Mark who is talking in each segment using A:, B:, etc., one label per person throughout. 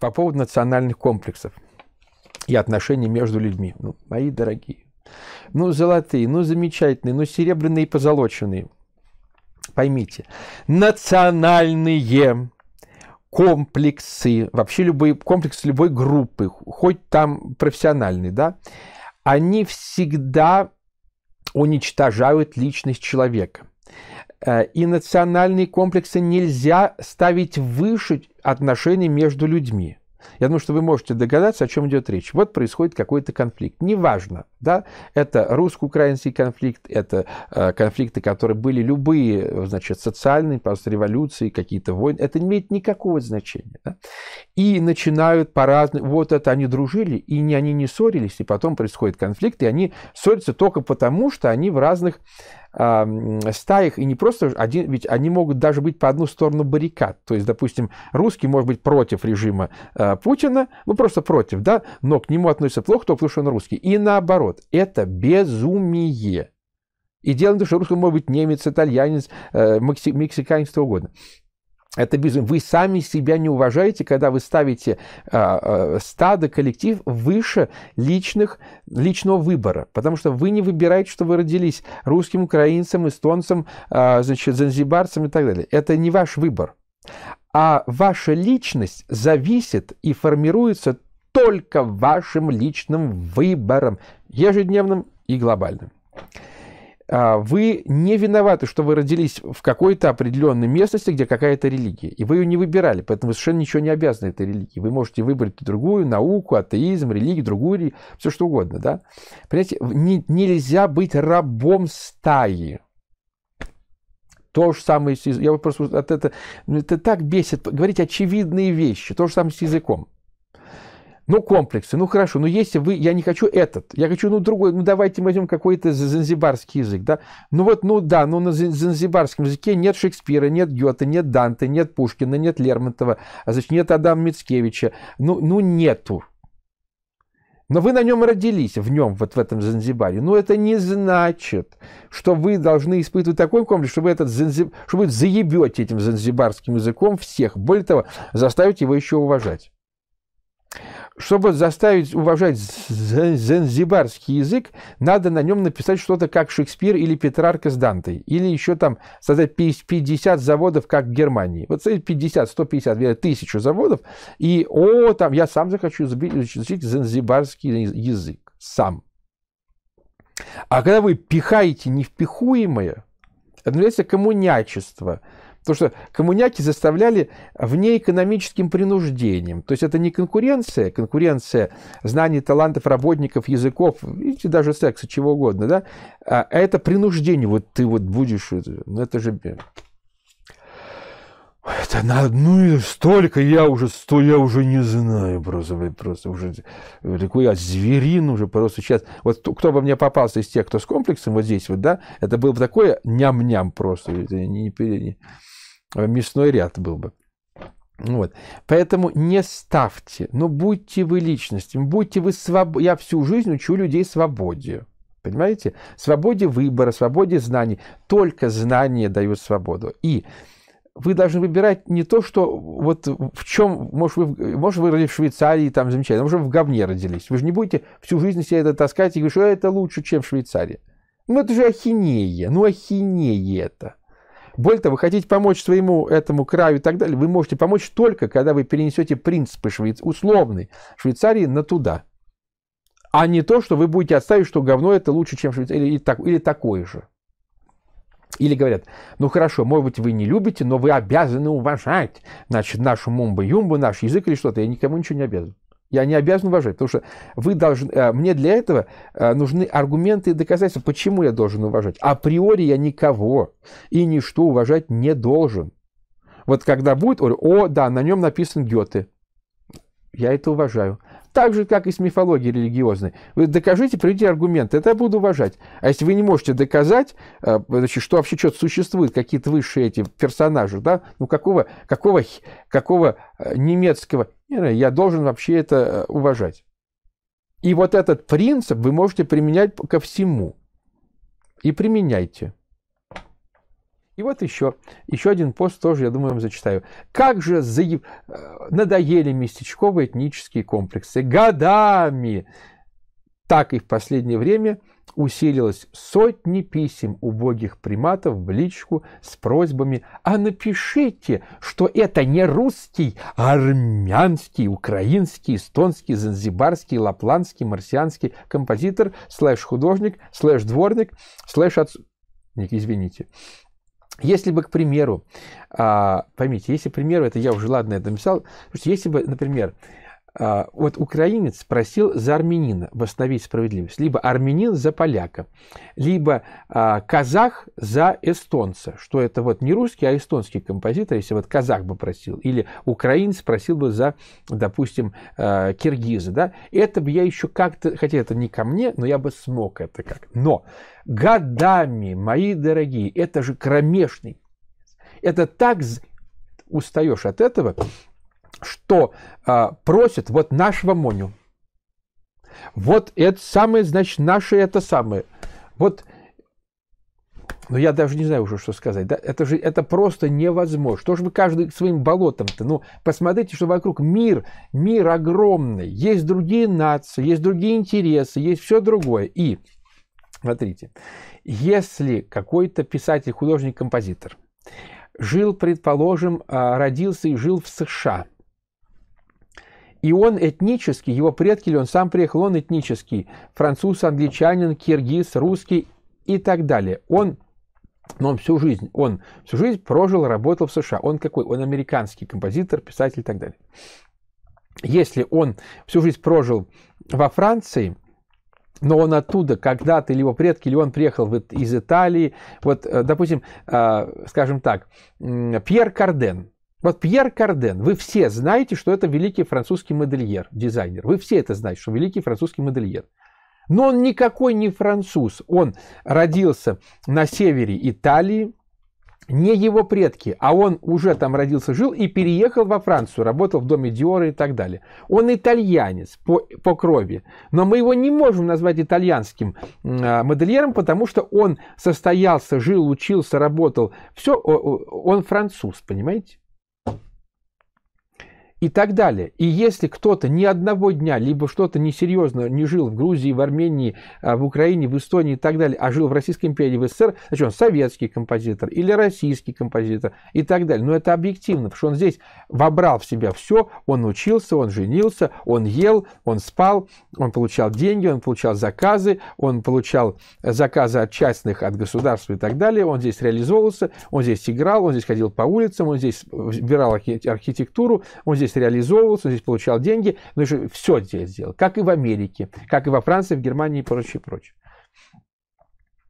A: по поводу национальных комплексов и отношений между людьми. Ну, мои дорогие, ну, золотые, ну, замечательные, ну, серебряные и позолоченные. Поймите, национальные комплексы, вообще любой комплексы любой группы, хоть там профессиональный, да, они всегда уничтожают личность человека. Э, и национальные комплексы нельзя ставить выше отношений между людьми. Я думаю, что вы можете догадаться, о чем идет речь. Вот происходит какой-то конфликт. Неважно, да, это русско-украинский конфликт, это э, конфликты, которые были любые, значит, социальные, после революции, какие-то войны. Это не имеет никакого значения. Да? И начинают по-разному. Вот это они дружили, и не, они не ссорились, и потом происходит конфликт, и они ссорятся только потому, что они в разных стаях, и не просто один, ведь они могут даже быть по одну сторону баррикад. То есть, допустим, русский может быть против режима э, Путина, ну просто против, да, но к нему относится плохо, только потому что он русский. И наоборот, это безумие. И дело в том, что русский может быть немец, итальянец, э, мексиканец, что угодно. Это безумие. Вы сами себя не уважаете, когда вы ставите э, э, стадо, коллектив выше личных, личного выбора. Потому что вы не выбираете, что вы родились русским, украинцем, эстонцем, э, значит, занзибарцем и так далее. Это не ваш выбор. А ваша личность зависит и формируется только вашим личным выбором, ежедневным и глобальным. А, вы не виноваты, что вы родились в какой-то определенной местности, где какая-то религия, и вы ее не выбирали, поэтому вы совершенно ничего не обязаны этой религии. Вы можете выбрать другую науку, атеизм, религию, другую, все что угодно, да? Понимаете, не, нельзя быть рабом стаи. То же самое с языком. Я просто от этого... Ну, это так бесит. Говорить очевидные вещи. То же самое с языком. Ну, комплексы, ну хорошо, но если вы, я не хочу этот, я хочу, ну, другой, ну, давайте мы возьмем какой-то занзибарский язык, да. Ну, вот, ну, да, но ну, на занзибарском языке нет Шекспира, нет Гёте, нет Данте, нет Пушкина, нет Лермонтова, а значит, нет Адама Мицкевича. Ну, ну, нету. Но вы на нем родились, в нем, вот в этом Занзибаре. Но ну, это не значит, что вы должны испытывать такой комплекс, что вы, этот Занзиб... что вы заебете этим занзибарским языком всех. Более того, заставите его еще уважать чтобы заставить уважать зензибарский язык, надо на нем написать что-то как Шекспир или Петрарка с Дантой, или еще там создать 50 заводов, как в Германии. Вот цель 50, 150, тысячу заводов, и о, там я сам захочу изучить зензибарский язык, сам. А когда вы пихаете невпихуемое, это называется коммунячество – Потому что коммуняки заставляли вне экономическим принуждением. То есть это не конкуренция, конкуренция знаний, талантов, работников, языков, видите, даже секса, чего угодно, да? А это принуждение. Вот ты вот будешь... Ну, это же это на одну столько я уже сто, я уже не знаю просто, просто уже такой я зверин уже просто сейчас. Вот кто бы мне попался из тех, кто с комплексом вот здесь вот, да, это был бы такое ням-ням просто, это не, не, не, а мясной ряд был бы. Ну вот. Поэтому не ставьте, но ну будьте вы личностями, будьте вы свободны. Я всю жизнь учу людей свободе. Понимаете? Свободе выбора, свободе знаний. Только знания дают свободу. И вы должны выбирать не то, что вот в чем, может, вы, может, вы родились в Швейцарии, там замечательно, может, вы в говне родились. Вы же не будете всю жизнь себе это таскать и говорить, что это лучше, чем в Швейцарии. Ну, это же ахинея, ну, ахинея это. Более того, вы хотите помочь своему этому краю и так далее, вы можете помочь только, когда вы перенесете принципы Швейц... условной Швейцарии на туда. А не то, что вы будете отставить, что говно это лучше, чем Швейцария, или, так... или такое же. Или говорят, ну хорошо, может быть, вы не любите, но вы обязаны уважать, значит, нашу мумбу-юмбу, наш язык или что-то. Я никому ничего не обязан. Я не обязан уважать, потому что вы должны, э, мне для этого э, нужны аргументы и доказательства, почему я должен уважать. Априори я никого и ничто уважать не должен. Вот когда будет, о, да, на нем написан Гёте. Я это уважаю. Так же, как и с мифологией религиозной. Вы докажите, приведите аргумент, это я буду уважать. А если вы не можете доказать, э, значит, что вообще что-то существует, какие-то высшие эти персонажи, да, ну какого, какого, какого э, немецкого, я должен вообще это э, уважать. И вот этот принцип вы можете применять ко всему. И применяйте. И вот еще, еще один пост тоже, я думаю, вам зачитаю. Как же заеб... Э, надоели местечковые этнические комплексы. Годами! Так и в последнее время усилилось сотни писем убогих приматов в личку с просьбами «А напишите, что это не русский, а армянский, украинский, эстонский, занзибарский, лапландский, марсианский композитор, слэш-художник, слэш-дворник, слэш-отцу...» Извините. Если бы, к примеру, а, поймите, если, к примеру, это я уже ладно это написал, если бы, например, а, вот украинец просил за армянина восстановить справедливость. Либо армянин за поляка, либо а, казах за эстонца, что это вот не русский, а эстонский композитор, если вот казах бы просил, или украинец просил бы за, допустим, а, киргиза, да, это бы я еще как-то, хотя это не ко мне, но я бы смог это как. Но годами, мои дорогие, это же кромешный, это так устаешь от этого, что а, просят вот нашего Моню. Вот это самое, значит, наше это самое. Вот, ну я даже не знаю уже, что сказать. Да? Это же это просто невозможно. Что же вы каждый своим болотом-то? Ну, посмотрите, что вокруг мир, мир огромный. Есть другие нации, есть другие интересы, есть все другое. И, смотрите, если какой-то писатель, художник, композитор жил, предположим, а, родился и жил в США – и он этнический, его предки, или он сам приехал, он этнический. Француз, англичанин, киргиз, русский и так далее. Он но он всю жизнь, он всю жизнь прожил, работал в США. Он какой? Он американский композитор, писатель и так далее. Если он всю жизнь прожил во Франции, но он оттуда когда-то, или его предки, или он приехал вот из Италии, вот, э, допустим, э, скажем так, Пьер Карден, вот Пьер Карден, вы все знаете, что это великий французский модельер, дизайнер. Вы все это знаете, что великий французский модельер. Но он никакой не француз. Он родился на севере Италии, не его предки, а он уже там родился, жил и переехал во Францию, работал в доме Диора и так далее. Он итальянец по, по крови, но мы его не можем назвать итальянским а, модельером, потому что он состоялся, жил, учился, работал. Все, он француз, понимаете? и так далее. И если кто-то ни одного дня, либо что-то несерьезно не жил в Грузии, в Армении, а, в Украине, в Эстонии и так далее, а жил в Российской империи, в СССР, значит, он советский композитор или российский композитор и так далее. Но это объективно, потому что он здесь вобрал в себя все, он учился, он женился, он ел, он спал, он получал деньги, он получал заказы, он получал заказы от частных, от государства и так далее, он здесь реализовывался, он здесь играл, он здесь ходил по улицам, он здесь выбирал архитектуру, он здесь здесь реализовывался, он здесь получал деньги, ну еще все здесь сделал, как и в Америке, как и во Франции, в Германии и прочее, прочее.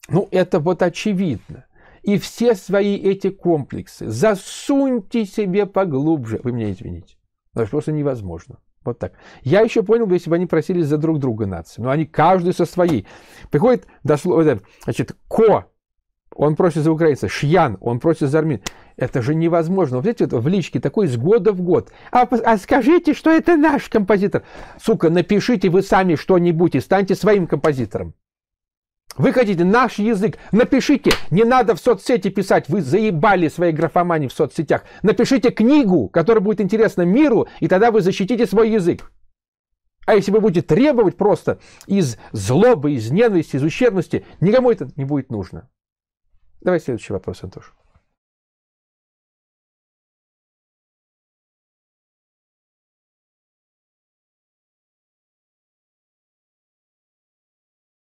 A: Ну, это вот очевидно. И все свои эти комплексы засуньте себе поглубже. Вы меня извините. Это просто невозможно. Вот так. Я еще понял бы, если бы они просились за друг друга нации. Но они каждый со своей. Приходит дословно, значит, ко он просит за украинца, Шьян, он просит за армин. Это же невозможно. Вот эти вот в личке такой с года в год. А, а скажите, что это наш композитор. Сука, напишите вы сами что-нибудь и станьте своим композитором. Вы хотите наш язык, напишите, не надо в соцсети писать, вы заебали свои графомани в соцсетях. Напишите книгу, которая будет интересна миру, и тогда вы защитите свой язык. А если вы будете требовать просто из злобы, из ненависти, из ущербности, никому это не будет нужно. Давай следующий вопрос, Антош.